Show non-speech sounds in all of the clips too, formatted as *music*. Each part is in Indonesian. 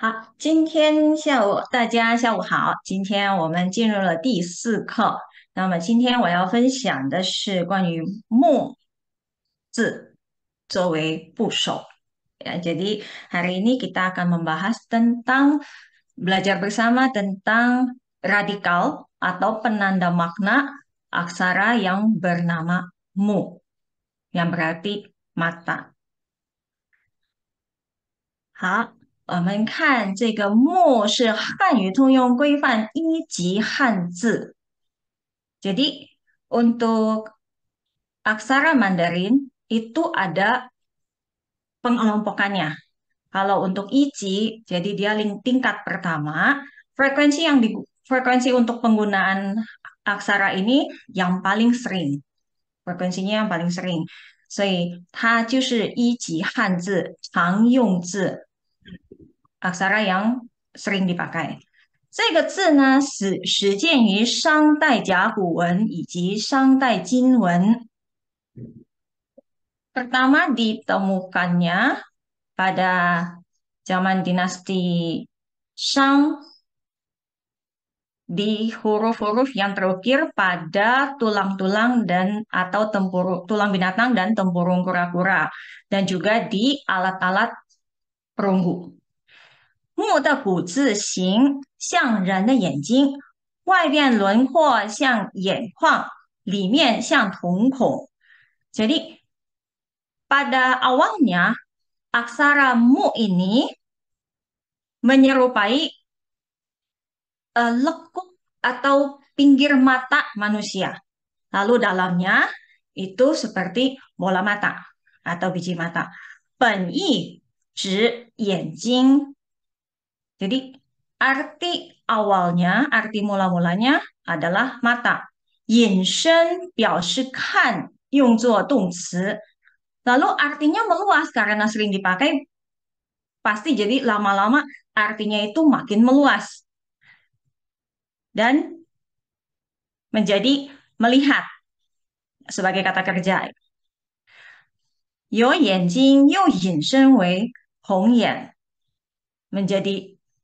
好，今天下午大家下午好。今天我们进入了第四课。那么今天我要分享的是关于“目”字作为部首。啊，jadi hari ini kita akan membahas tentang belajar bersama tentang radikal atau penanda makna aksara yang bernama “目 ”，yang berarti mata。好。我们看这个“墨”是汉语通用规范一级汉字。Jadi untuk aksara Mandarin itu ada pengelompokannya. Kalau untuk ICI, jadi dia tingkat pertama, frekuensi yang di, frekuensi untuk penggunaan aksara ini yang paling sering. Frekuensinya yang paling sering. Jadi, 所以它就是一级汉字常用字 aksara yang sering dipakai。这个字呢，始始建于商代甲骨文以及商代金文。Pertama ditemukannya pada zaman dinasti Shang di huruf-huruf yang terukir pada tulang-tulang dan atau tempur tulang binatang dan tempurung kura-kura dan juga di alat-alat perunggu. 木的古字形像人的眼睛，外面轮廓像眼眶，里面像瞳孔。jadi pada awalnya aksara mu ini menyerupai lekuk atau pinggir mata manusia, lalu dalamnya itu seperti m o l a mata atau biji mata. 意指眼睛。Jadi arti awalnya, arti mula-mulanya adalah mata. Lalu artinya meluas karena sering dipakai, pasti jadi lama-lama artinya itu makin meluas. Dan menjadi melihat sebagai kata kerja. menjadi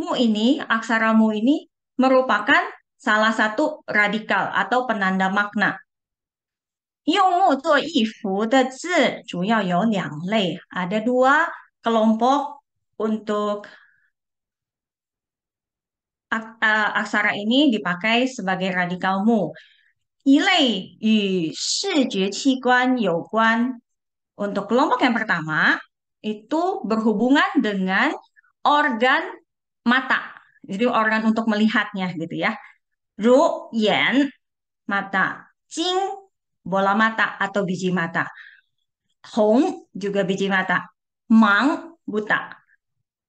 mu ini, aksara mu ini merupakan salah satu radikal atau penanda makna. itu, ada dua kelompok untuk eh, aksara ini dipakai sebagai radikal mu. untuk kelompok yang pertama itu berhubungan dengan organ mata. Jadi organ untuk melihatnya gitu ya. Ru, yen, mata. Jing, bola mata atau biji mata. Hong juga biji mata. Mang, buta.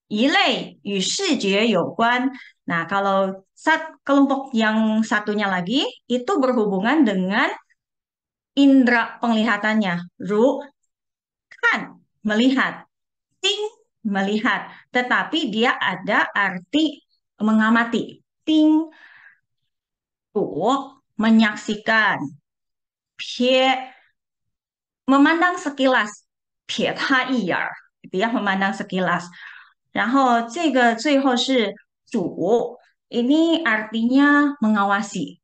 Yilei, yu shijie yuan. Nah, kalau sat kelompok yang satunya lagi itu berhubungan dengan indera penglihatannya. Ru, kan, melihat. Ting, melihat, tetapi dia ada arti mengamati. Ting tuh menyaksikan. Pie memandang sekilas. Pie ta yi ya, gitu ya, memandang sekilas. Dan 这个最后是主 ini artinya mengawasi.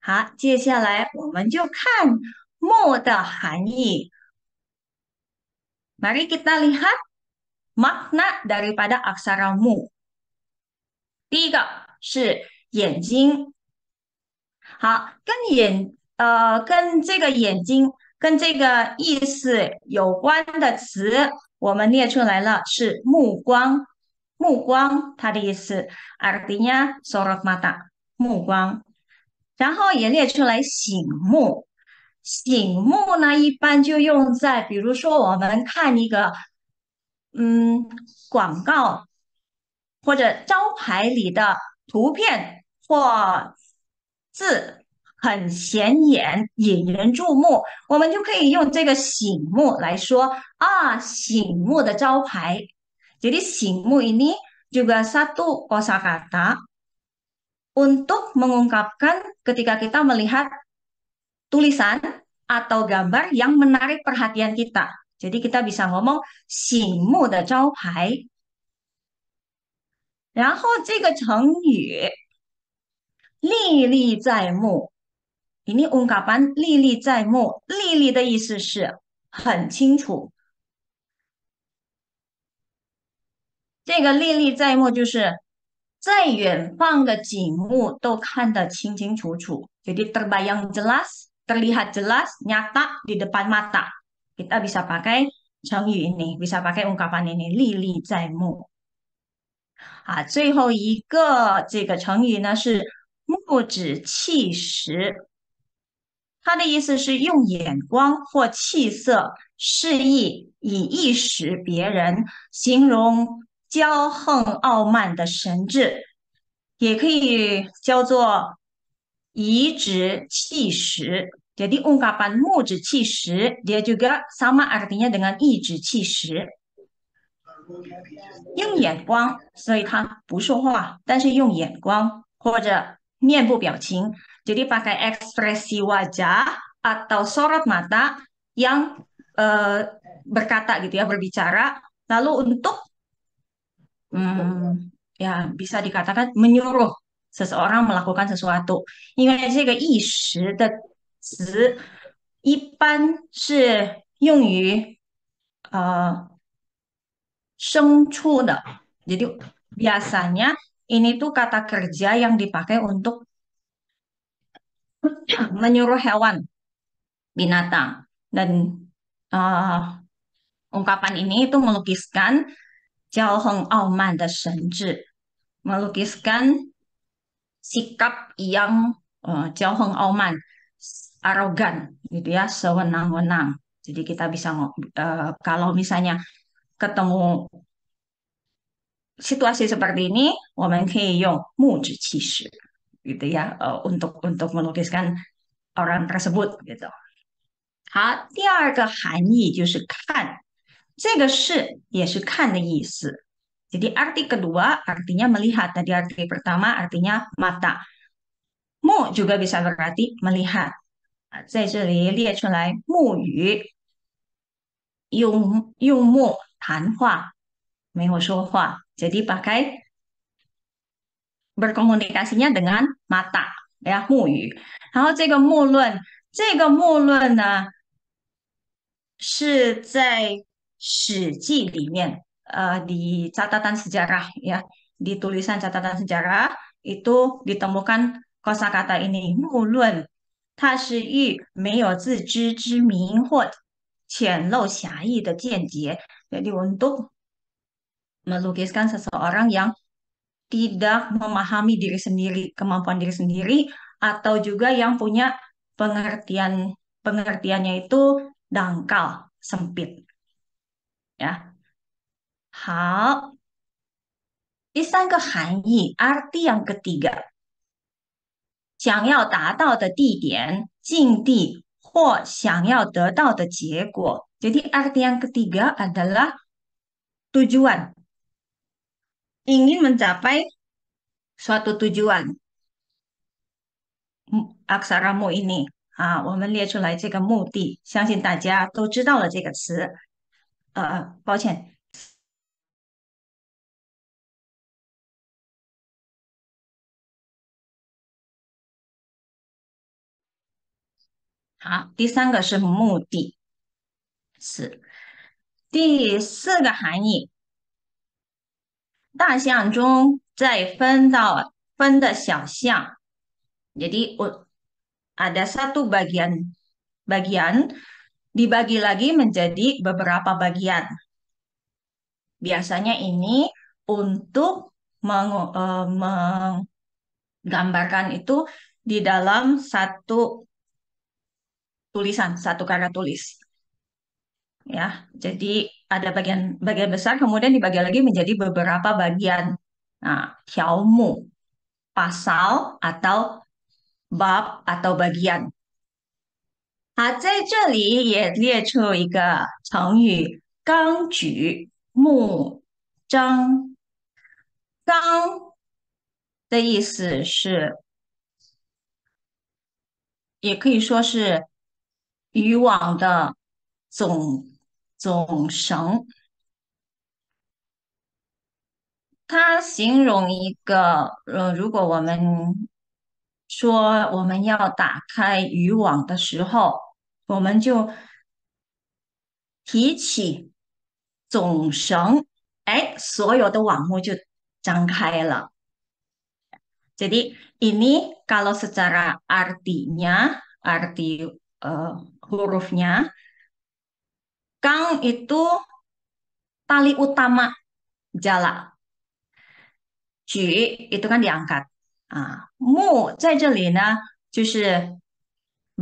好，接下来我们就看“目”的含义。Mari kita lihat makna daripada aksara mu. 第一个是眼睛，好，跟眼呃跟这个眼睛跟这个意思有关的词，我们列出来了，是目光，目光，它的意思 artinya sorot mata，目光，然后也列出来醒目。醒目呢，一般就用在比如说我们看一个嗯广告或者招牌里的图片或字很显眼、引人注目，我们就可以用这个“醒目”来说啊。醒目的招牌，jadi, 醒目 ini juga s a t b e r s a r a t untuk mengungkapkan ketika kita melihat。tulisan atau gambar yang menarik perhatian kita. Jadi kita bisa ngomong ini ungkapan “历历在目”，“历历”的意思是很清楚。这个“历历在目”就是在远方的景物都看得清清楚楚。Jadi kan terbayang jelas t e r l i h a t jelas, nyata di depan mata kita bisa pakai c a i n i bisa pakai ungkapan ini, Lily 啊，最后一个这个成语呢是目指气使，它的意思是用眼光或气色示意以意识别人，形容骄横傲慢的神志，也可以叫做以指气使。Jadi ungkapan mu zhi shi, dia juga sama artinya dengan yi zhi shi. Yang yan guang, jadi dia bu shu hua, tapi yung yan guang, atau nian bu biao qing. Jadi pakai ekspresi wajah atau sorot mata yang uh, berkata gitu ya, berbicara. Lalu untuk hmm, ya bisa dikatakan menyuruh seseorang melakukan sesuatu. Ini 这个意识的词一般是用于呃牲畜的。Jadi biasanya ini tuh kata kerja yang dipakai untuk menyuruh hewan binatang dan uh, ungkapan ini itu melukiskan Jiao Heng Aoman de Shen melukiskan sikap yang uh, Jiao Heng Aoman arogan gitu ya, sewenang-wenang. Jadi kita bisa uh, kalau misalnya ketemu situasi seperti ini, woman keyo muji gitu ya, uh, untuk untuk melukiskan orang tersebut gitu. jadi arti kedua artinya melihat. Tadi arti pertama artinya mata. Mu juga bisa berarti melihat. 啊，在这里列出来木语，用用木谈话，没有说话，jadi pakai berkomunikasinya dengan mata 呀木语。然后这个木论，这个木论呢是在《史记》里面，呃，di catatan sejarah ya di tulisan catatan sejarah itu ditemukan kosakata ini mulun 他是欲没有自知之明或浅陋狭义的见解。Jadi untuk melukiskan seseorang yang tidak memahami diri sendiri, kemampuan diri sendiri, atau juga yang punya pengertian pengertiannya itu dangkal, sempit. Ya. Hal Isang ke arti yang ketiga. 想要达到的地点、境地或想要得到的结果，jadi a r t i a n g t i g a adalah tujuan, ingin mencapai suatu tujuan. Aksara m u i ini 啊，我们列出来这个目的，相信大家都知道了这个词。呃，抱歉。好，第三个是目的，是第四个含义。大象中再分到分的小象，jadi ada satu bagian bagian dibagi lagi menjadi beberapa bagian. Biasanya ini untuk eh, menggambarkan itu di dalam satu tulisan satu karya tulis ya jadi ada bagian bagian besar kemudian dibagi lagi menjadi beberapa bagian nah xiaomu pasal atau bab atau bagian 啊，在这里也列出一个成语“纲举目张”。纲的意思是，也可以说是渔网的总总绳，它形容一个呃，如果我们说我们要打开渔网的时候，我们就提起总绳，哎，所有的网目就张开了。jadi ini kalau secara artinya arti uh, hurufnya. Kang itu tali utama jala. Ji itu kan diangkat. Ah, mu sini nah,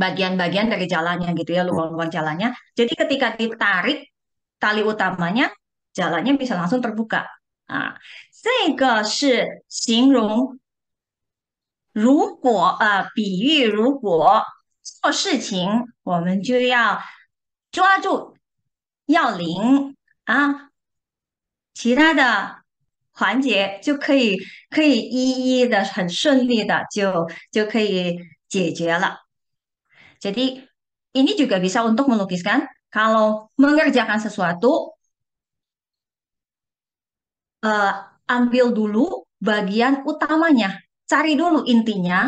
bagian-bagian dari jalannya gitu ya, lubang-lubang jalannya. Jadi ketika ditarik tali utamanya, jalannya bisa langsung terbuka. Ah, 这个是形容如果啊、呃，比喻如果做事情我们就要抓住要领啊，其他的环节就可以可以一一的很顺利的就就可以解决了。Jadi ini juga bisa untuk melukiskan kalau mengerjakan sesuatu uh, ambil dulu bagian utamanya, cari dulu intinya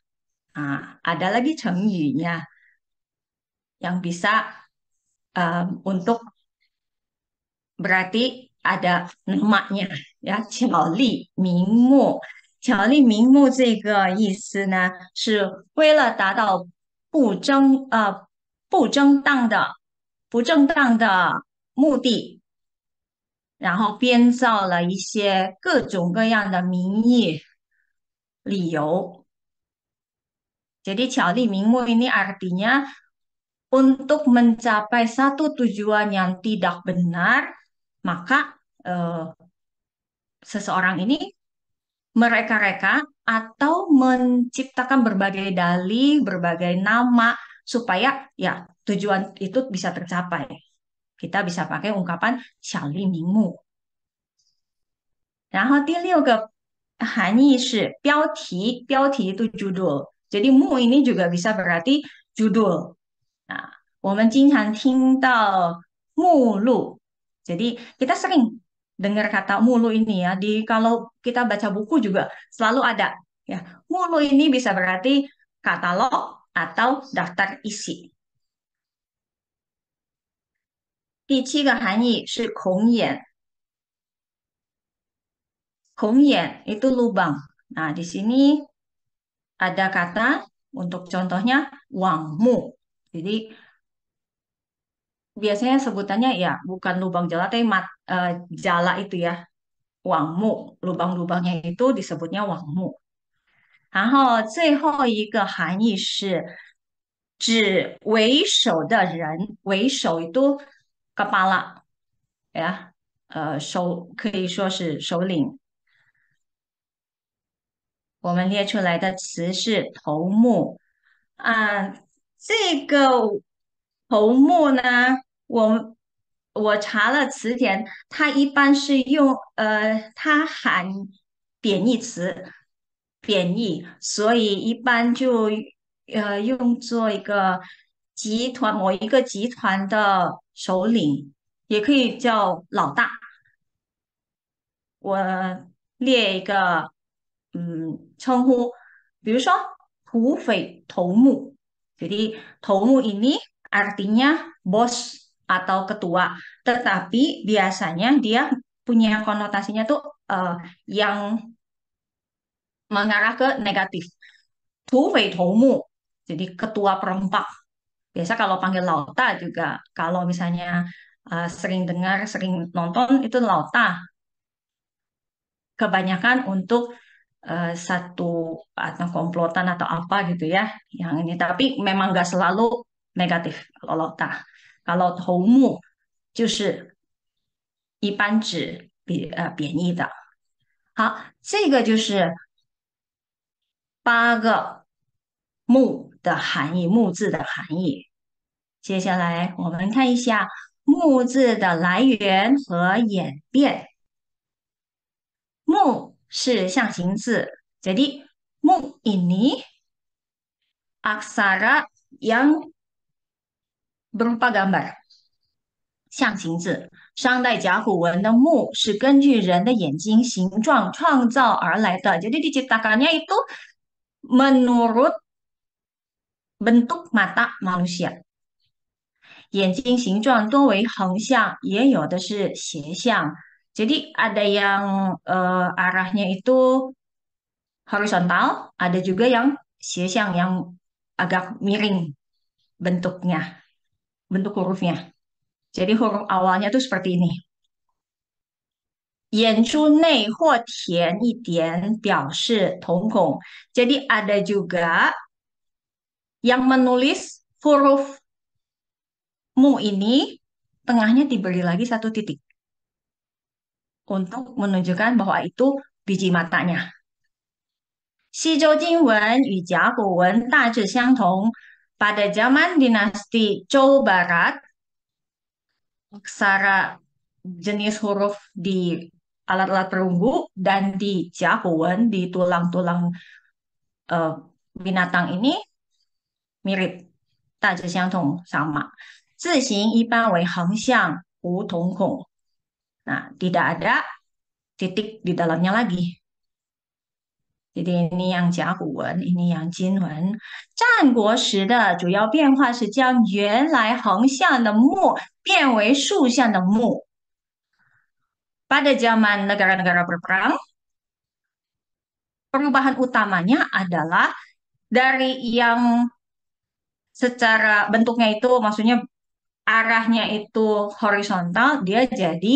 啊，ada lagi cerminnya yang bisa untuk berarti ada namanya 条例名目。条例名目这个意思呢，是为了达到不争呃不正当的不正当的目的，然后编造了一些各种各样的名义理由。Jadi Cali Mingmu ini artinya untuk mencapai satu tujuan yang tidak benar, maka eh, seseorang ini mereka-reka atau menciptakan berbagai dalih, berbagai nama supaya ya tujuan itu bisa tercapai. Kita bisa pakai ungkapan Cali Mingmu. 然后第六个含义是标题，标题的 judul。jadi mu ini juga bisa berarti judul. Nah, Jadi kita sering dengar kata mulu ini ya. Di kalau kita baca buku juga selalu ada ya. Mulu ini bisa berarti katalog atau daftar isi. 第七个含义是孔眼。孔眼 itu lubang. Nah, di sini ada kata untuk contohnya wangmu. Jadi biasanya sebutannya ya bukan lubang jala tapi mat, e, jala itu ya wangmu. Lubang-lubangnya itu disebutnya wangmu. 然后最后一个含义是指为首的人，为首 itu kepala ya，呃，首可以说是首领。我们列出来的词是头目啊，这个头目呢，我我查了词典，它一般是用呃，它含贬义词，贬义，所以一般就呃用作一个集团某一个集团的首领，也可以叫老大。我列一个。嗯称呼，比如说土匪头目，jadi tomu ini artinya bos atau ketua, tetapi biasanya dia punya konotasinya tuh eh, yang mengarah ke negatif. Tu jadi ketua perompak, Biasa kalau panggil lauta juga, kalau misalnya eh, sering dengar, sering nonton itu lauta. Kebanyakan untuk u 呃，satu atau komplotan atau apa gitu ya yang ini，tapi memang gak selalu negatif。kalau tak，kalau 木就是一般指贬呃贬义的。好，这个就是八个木的 d 义，木 a 的含义。接下来我们看一下木字的来源和演变。木是象形字. Jadi mung ini aksara yang berupa gambar. 象形字，商代甲骨文的目是根据人的眼睛形状创造而来的。Jadi diciptakannya itu menurut bentuk mata manusia。眼睛形状多为横向，也有的是斜向。jadi ada yang uh, arahnya itu horizontal, ada juga yang siang yang agak miring bentuknya, bentuk hurufnya. Jadi huruf awalnya tuh seperti ini. Yanchunei huo tian yi biao shi tong kong. Jadi ada juga yang menulis huruf mu ini tengahnya diberi lagi satu titik untuk menunjukkan bahwa itu biji matanya. Wen Pada zaman dinasti Zhou Barat, aksara jenis huruf di alat-alat perunggu dan di Wen di tulang-tulang uh, binatang ini mirip. sama. 大致相同，sama。字形一般为横向无瞳孔。Nah, tidak ada titik di dalamnya lagi. Jadi ini yang ini yang Pada zaman negara-negara berperang, perubahan utamanya adalah dari yang secara bentuknya itu maksudnya arahnya itu horizontal, dia jadi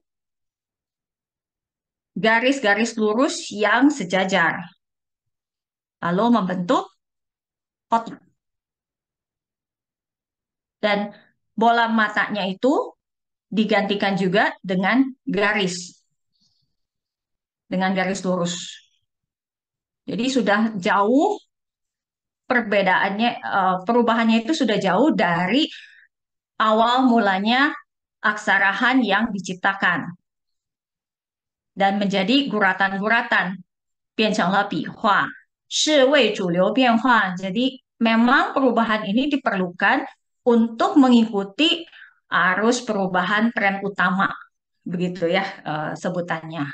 garis-garis lurus yang sejajar. Lalu membentuk kotak. Dan bola matanya itu digantikan juga dengan garis. Dengan garis lurus. Jadi sudah jauh perbedaannya, eh, perubahannya itu sudah jauh dari awal mulanya aksarahan yang diciptakan dan menjadi guratan-guratan. Jadi memang perubahan ini diperlukan untuk mengikuti arus perubahan tren utama. Begitu ya uh, sebutannya.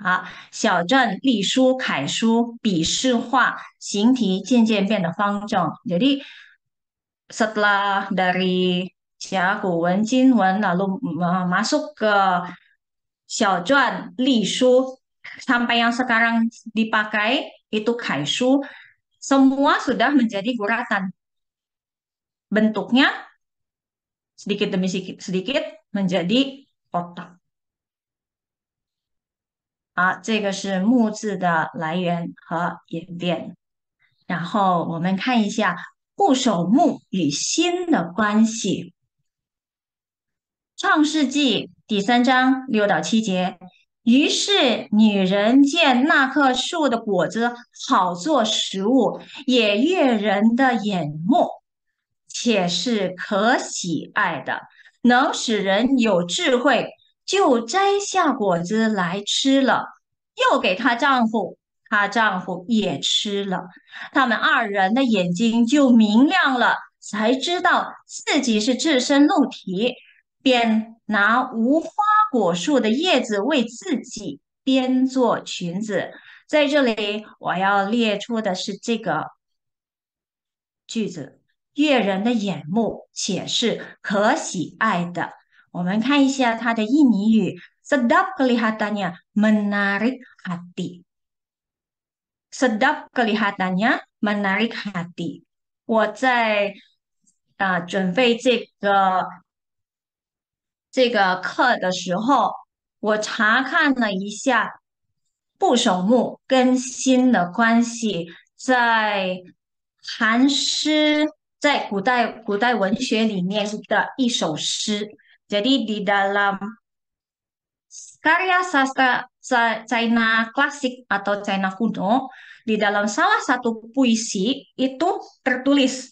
Jadi setelah dari 甲骨文、金文，lalu masuk ke li shu, sampai yang sekarang dipakai itu kaisu, semua sudah menjadi guratan. Bentuknya sedikit demi sedikit, sedikit menjadi kotak. 好，这个是木字的来源和演变。然后我们看一下部首木与心的关系。Ah, 创世纪第三章六到七节。于是女人见那棵树的果子好做食物，也悦人的眼目，且是可喜爱的，能使人有智慧，就摘下果子来吃了。又给她丈夫，她丈夫也吃了。他们二人的眼睛就明亮了，才知道自己是置身肉体。便拿无花果树的叶子为自己编做裙子。在这里，我要列出的是这个句子：悦人的眼目，且是可喜爱的。我们看一下它的印尼语：sedap kelihatannya menarik hati，sedap kelihatannya menarik hati。我在啊准备这个。这个课的时候，我查看了一下部首“木”跟“心”的关系，在《韩诗》在古代古代文学里面的一首诗，在里里，的了，karya sastra sa i n a klasik atau Cina kuno di dalam salah satu puisi itu tertulis，“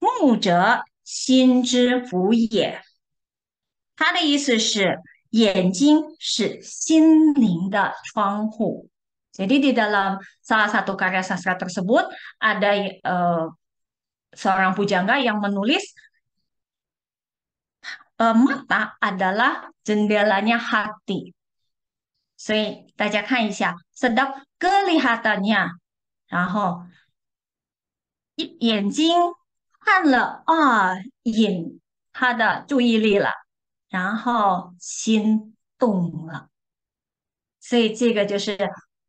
木者，心之符也。”他的意思是眼睛是心灵的窗户。Jadi Jadi di dalam salah satu karya sastra tersebut ada uh, seorang pujangga yang menulis eh, mata adalah jendelanya hati. 所以大家看一下，sedap kelihatannya，然后眼睛看了啊，引他的注意力了。然后心动了，所以这个就是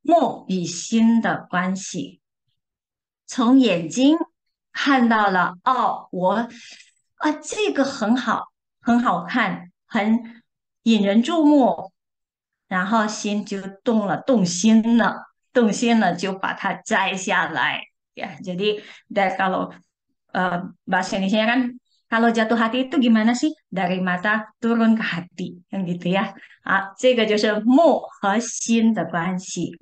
目与心的关系。从眼睛看到了，哦，我啊，这个很好，很好看，很引人注目，然后心就动了，动心了，动心了就把它摘下来，呀，jadi bahasa 对不对？l o 了，呃，把心里先看。Kalau jatuh hati itu gimana sih? Dari mata turun ke hati, yang gitu ya。这个就是木、心的关系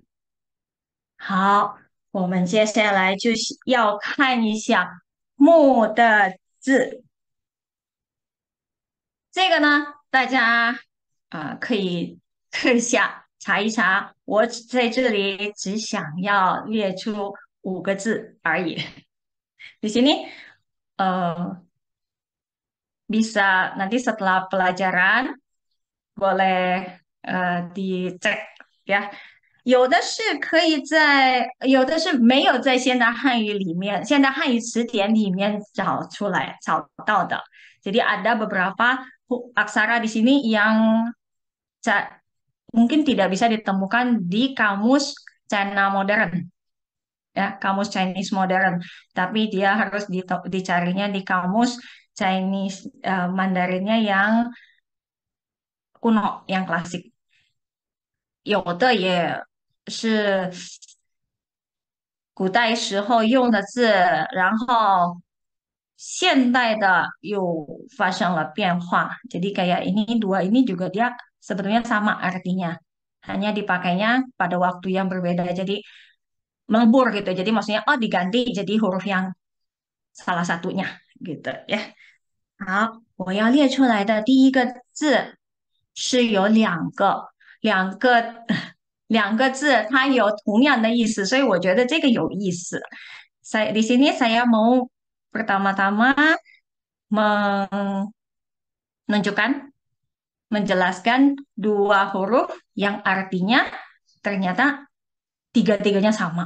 好，我们接下来就是要看一下木的字。这个呢，大家啊可以看一下查一查。我在这里只想要列出五个字而已。这些呢，呃。bisa nanti setelah pelajaran boleh eh, ya. 呀。有的是可以在，有的是没有在现代汉语里面、现代汉语词典里面找出来找到的。Jadi ada beberapa aksara di sini yang mungkin tidak bisa ditemukan di kamus China modern, ya kamus Chinese modern. Tapi dia harus dicarinya di kamus Chinese uh, Mandarinnya yang kuno, yang klasik. Jadi kayak ini dua ini juga dia sebetulnya sama artinya, hanya dipakainya pada waktu yang berbeda. Jadi melebur gitu. Jadi maksudnya oh diganti jadi huruf yang salah satunya gitu ya. 好，我要列出来的第一个字是有两个，两个，两个字，它有同样的意思，所以我觉得这个有意思。Saya *laughs* di sini saya mau pertama-tama menunjukkan, menjelaskan dua huruf yang artinya ternyata tiga-tiganya sama.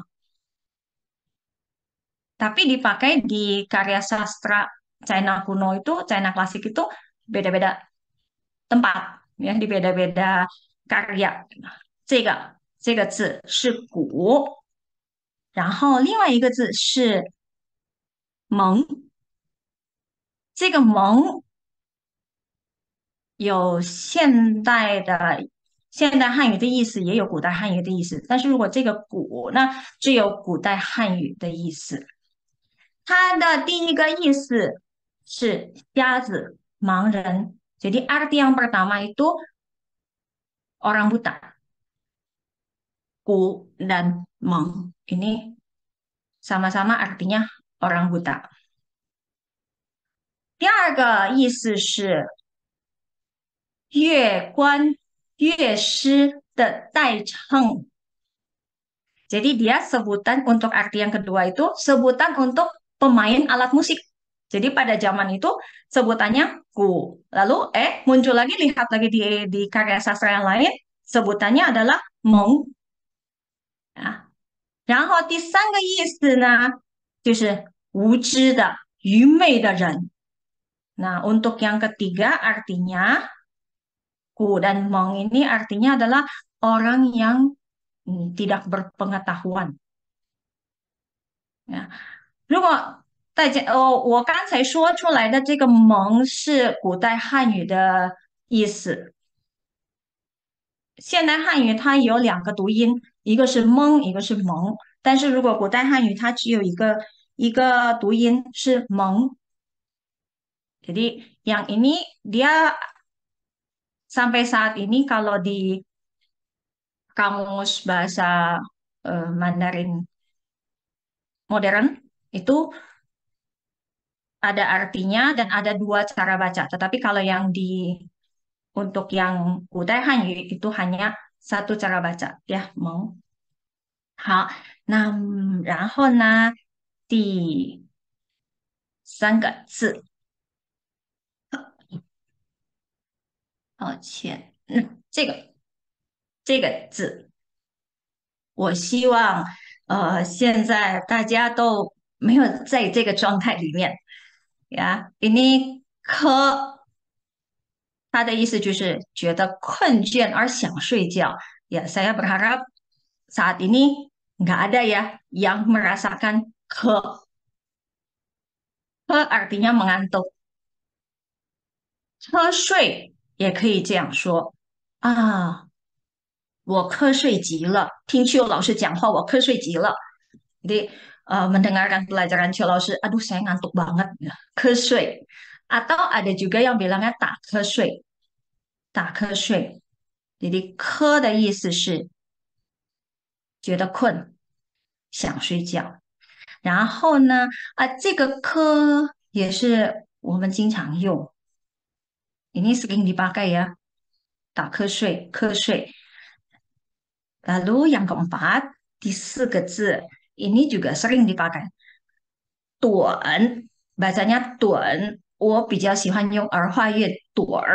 Tapi dipakai di karya sastra china kuno itu china klasik itu beda beda tempat ya di beda beda karya. 这个这个字是古，然后另外一个字是蒙。这个蒙有现代的现代汉语的意思，也有古代汉语的意思。但是如果这个古，那就有古代汉语的意思。它的第一个意思。是瞎子、盲人. Jadi arti yang pertama itu orang buta. Ku dan meng. Ini sama-sama artinya orang buta. Jadi dia sebutan untuk arti yang kedua itu sebutan untuk pemain alat musik. Jadi pada zaman itu sebutannya ku. Lalu eh muncul lagi lihat lagi di di karya sastra yang lain sebutannya adalah meng. Ya. dan Nah, untuk yang ketiga artinya ku dan meng ini artinya adalah orang yang hmm, tidak berpengetahuan. Ya. 如果大家，哦，我刚才说出来的这个“蒙”是古代汉语的意思，现代汉语它有两个读音，一个是“蒙”，一个是“蒙”。但是如果古代汉语它只有一个一个读音是“蒙 ”，jadi yang ini dia sampai saat ini kalau di kamus bahasa Mandarin modern itu ada artinya dan ada dua cara baca. Tetapi kalau yang di untuk yang utehan itu hanya satu cara baca ya mau. mau. 好，那然后呢？第三个字，抱歉，嗯，这个这个字，我希望呃，现在大家都没有在这个状态里面。呀，ini 他的意思就是觉得困倦而想睡觉。ya saya berharap saat ini nggak ada ya yang merasakan ke，ke artinya mengantuk。睡也可以这样说啊，我瞌睡极了，听邱老师讲话我瞌睡极了。Jadi uh, mendengarkan pelajaran Xiaolaushi, aduh saya ngantuk banget, ya. kesui. Atau ada juga yang bilangnya tak kesui, tak kesui. Jadi ke ini sering dipakai ya, tak Lalu yang keempat, di 四个字 ini juga sering dipakai. Tuan, bahasanya tuan, wo bijiao xihuan yong er hua yue duer.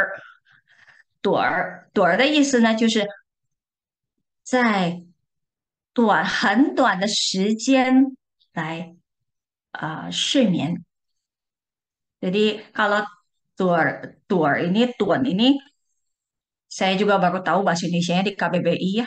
Duer, duer de yisi na jiu shi zai duan, hen duan de shijian lai shi mian. Jadi kalau duer, duer ini, tuan ini, saya juga baru tahu bahasa Indonesia di KBBI ya.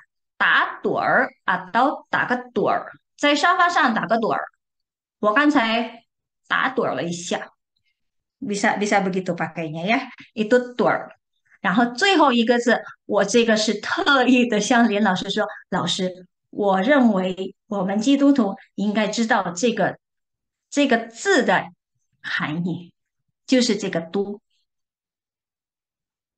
打盹儿啊，都打个盹儿，在沙发上打个盹儿。我刚才打盹儿了一下，bisa bisa begitu pakainya ya，itu 儿。然后最后一个字，我这个是特意的向林老师说，老师，我认为我们基督徒应该知道这个这个字的含义，就是这个都”。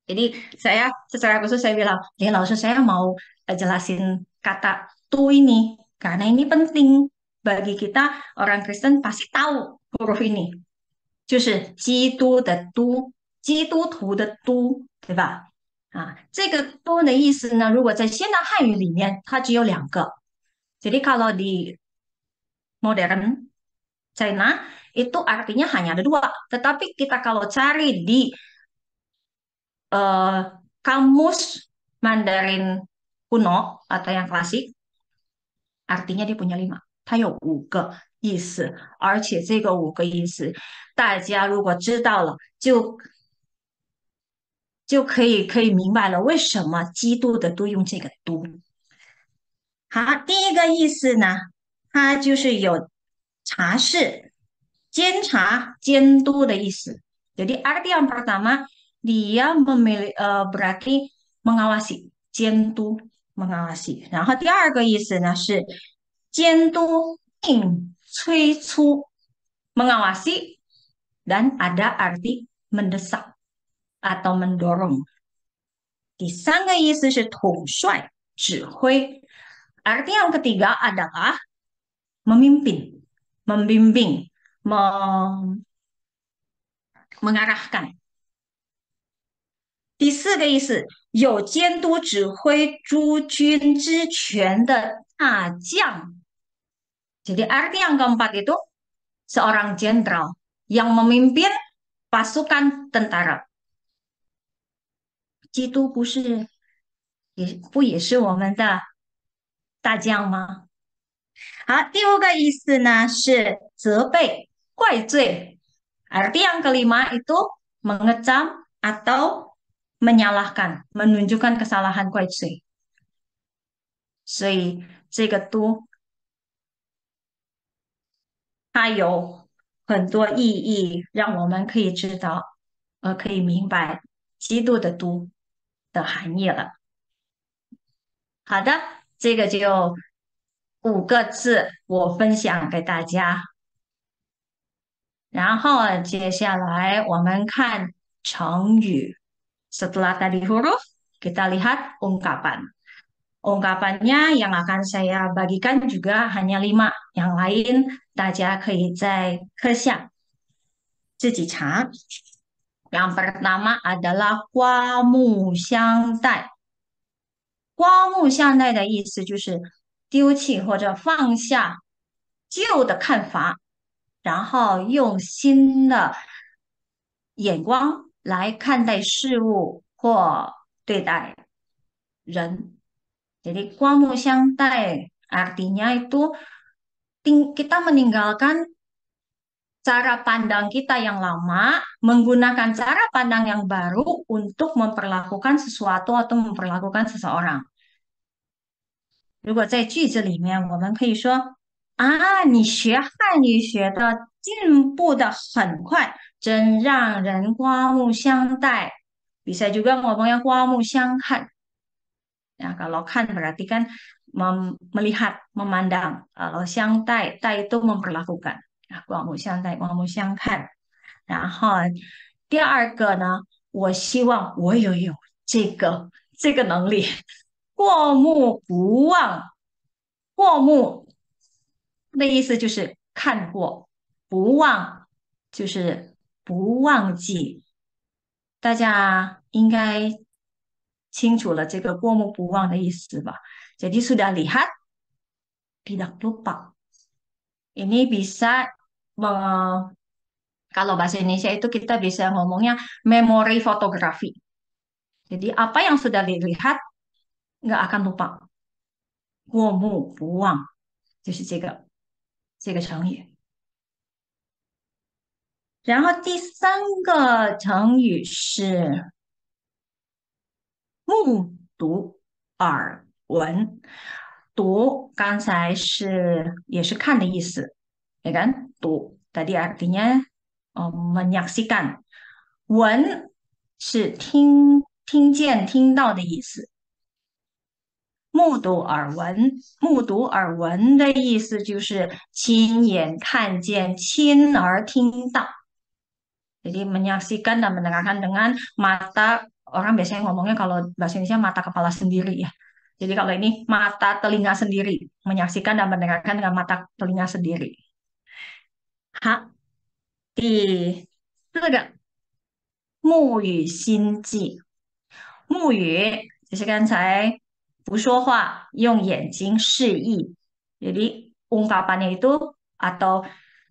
给 jadi saya secara khusus saya bilang 林老师，saya mau jelasin kata to ini karena ini penting bagi kita orang Kristen pasti tahu huruf ini. Jadi, 的意思呢，如果在现代汉语里面，它只有两个。Jadi kalau di modern China itu artinya hanya ada dua. Tetapi kita kalau cari di uh, kamus Mandarin 古诺啊，太阳 c l a s i c a r t i n y a dia punya lima，他有五个意思，而且这个五个意思，大家如果知道了，就就可以可以明白了为什么基督的都用这个都。好，第一个意思呢，它就是有查事、监察、监督的意思，所以 arti yang pertama dia memiliki 呃 berarti mengawasi c i monasi。然后第二个意思呢是监督、并催促 mengawasi dan ada arti mendesak atau mendorong。第三个意思是统帅、指挥。Arti yang ketiga adalah memimpin, membimbing, mem mengarahkan. 第四个意思，有监督指挥诸军之权的大将。Jadi arti yang keempat itu seorang jenderal yang memimpin pasukan tentara. 基督不是也不也是我们的大将吗？好，第五个意思呢是责备、怪罪。Arti yang kelima itu mengecam atau “menyalahkan”、“menunjukkan kesalahan”、“kau itu”，所以所以这个 “tu”，它有很多意义，让我们可以知道呃可以明白“基督的都”的含义了。好的，这个就五个字，我分享给大家。然后接下来我们看成语。Setelah tadi huruf, kita lihat ungkapan. Ungkapannya yang akan saya bagikan juga hanya lima. Yang lain, Yang pertama adalah hua mu xiang dai. Hua mu xiang dai guang 来看待事物或对待人。Jadi kamu yang tai artinya itu kita meninggalkan cara pandang kita yang lama, menggunakan cara pandang yang baru untuk memperlakukan sesuatu atau memperlakukan seseorang. 如果在句子里面，我们可以说：“啊，你学汉语学的进步的很快，真让人刮目相待，比赛 juga 帮帮 yang 刮 a 相看。a kalau kan berarti kan mem melihat memandang kalau siang tai tai itu memperlakukan。呀，刮目相待，刮目相看。a 好，第二 a 呢，我希望我也有这个这个能力，过 n 不忘。过目那 a 思就 a 看过，不忘就是。不忘记。大家应该清楚了这个过目不忘的意思吧？Jadi sudah tidak lupa. Ini bisa kalau bahasa Indonesia itu kita bisa ngomongnya memori fotografi. Jadi apa yang sudah dilihat nggak akan lupa. ini, ini. 然后第三个成语是“目睹耳闻”。读刚才是也是看的意思，你看，读 t a d i artinya，哦，menyaksikan。闻是听听见、听到的意思。目睹耳闻，目睹耳闻的意思就是亲眼看见，亲耳听到。Jadi menyaksikan dan mendengarkan dengan mata orang biasanya ngomongnya kalau bahasa Indonesia mata kepala sendiri ya. Jadi kalau ini mata telinga sendiri, menyaksikan dan mendengarkan dengan mata telinga sendiri. Hati. Tiga. Mu yu xin ji. Mu yu, jadi kan saya Jadi ungkapannya itu atau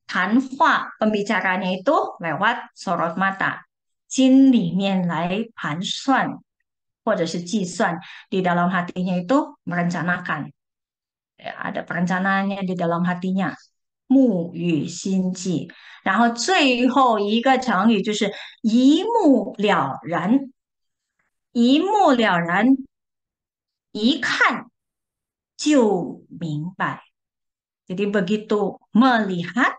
tanfa pembicaranya itu lewat sorot mata. Jin li mian lai pan suan, di dalam hatinya itu merencanakan. Ya, ada perencanaannya di dalam hatinya. Mu yi Jadi begitu melihat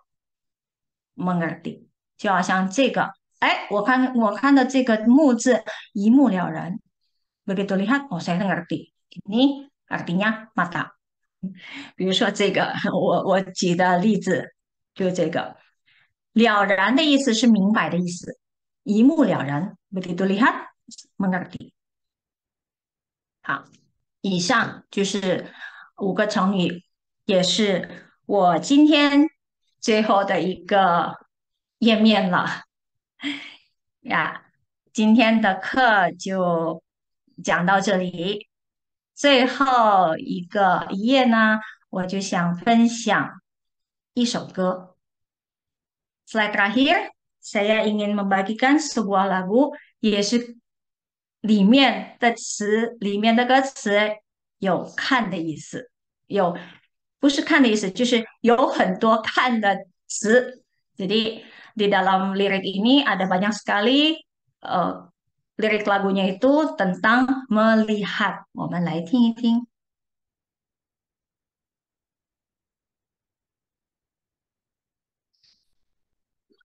蒙尔底，就好像这个，哎，我看我看到这个木字一目了然。维比多 i 哈，我塞那个尔底，你尔底呀，马达。比如说这个，*laughs* 我我举的例子就这个，了然的意思是明白的意思，一目了然。维比多利哈，蒙尔底。好，以上就是五个成语，也是我今天。最后的一个页面了。呀，今天的课就讲到这里，最后一个一页呢，我就想分享一首歌。s l i a e right here，saya ingin membagikan sebuah lagu，也是里面的词，里面的歌词，有看的意思，有。不是看的意思，就是有很多看的词。Jadi di dalam lirik ini ada banyak sekali uh, lirik lagunya itu tentang melihat. 我们来听一听。